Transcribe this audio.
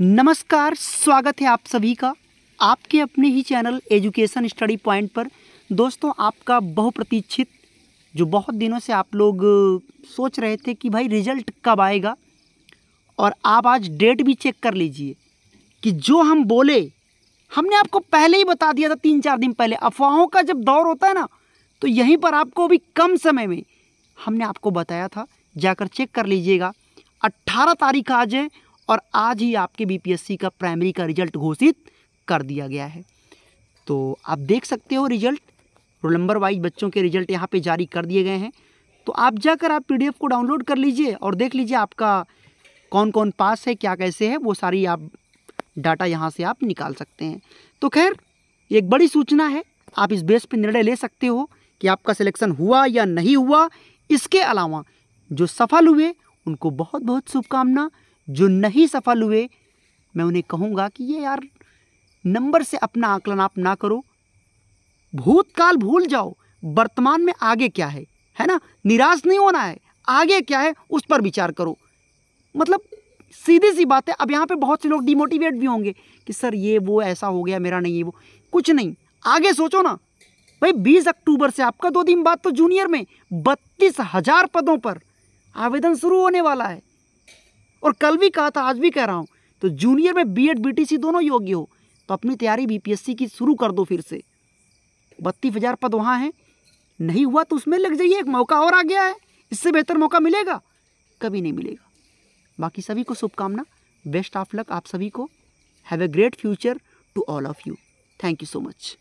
नमस्कार स्वागत है आप सभी का आपके अपने ही चैनल एजुकेशन स्टडी पॉइंट पर दोस्तों आपका बहुप्रतीक्षित जो बहुत दिनों से आप लोग सोच रहे थे कि भाई रिजल्ट कब आएगा और आप आज डेट भी चेक कर लीजिए कि जो हम बोले हमने आपको पहले ही बता दिया था तीन चार दिन पहले अफवाहों का जब दौर होता है ना तो यहीं पर आपको अभी कम समय में हमने आपको बताया था जाकर चेक कर लीजिएगा अट्ठारह तारीख आज है और आज ही आपके बीपीएससी का प्राइमरी का रिजल्ट घोषित कर दिया गया है तो आप देख सकते हो रिजल्ट रोल नंबर वाइज बच्चों के रिजल्ट यहाँ पे जारी कर दिए गए हैं तो आप जाकर आप पीडीएफ को डाउनलोड कर लीजिए और देख लीजिए आपका कौन कौन पास है क्या कैसे है वो सारी आप डाटा यहाँ से आप निकाल सकते हैं तो खैर एक बड़ी सूचना है आप इस बेस पर निर्णय ले सकते हो कि आपका सिलेक्शन हुआ या नहीं हुआ इसके अलावा जो सफल हुए उनको बहुत बहुत शुभकामना जो नहीं सफल हुए मैं उन्हें कहूँगा कि ये यार नंबर से अपना आकलन आप ना करो भूतकाल भूल जाओ वर्तमान में आगे क्या है है ना निराश नहीं होना है आगे क्या है उस पर विचार करो मतलब सीधी सी बात है अब यहाँ पे बहुत से लोग डिमोटिवेट भी होंगे कि सर ये वो ऐसा हो गया मेरा नहीं ये वो कुछ नहीं आगे सोचो ना भाई 20 अक्टूबर से आपका दो दिन बाद तो जूनियर में बत्तीस हजार पदों पर आवेदन शुरू होने वाला है और कल भी कहा था आज भी कह रहा हूँ तो जूनियर में बी एड बी दोनों योग्य हो तो अपनी तैयारी बी की शुरू कर दो फिर से बत्तीस हज़ार पद वहाँ हैं नहीं हुआ तो उसमें लग जाइए एक मौका और आ गया है इससे बेहतर मौका मिलेगा कभी नहीं मिलेगा बाकी सभी को शुभकामना बेस्ट ऑफ लक आप सभी को have a great future to all of you thank you so much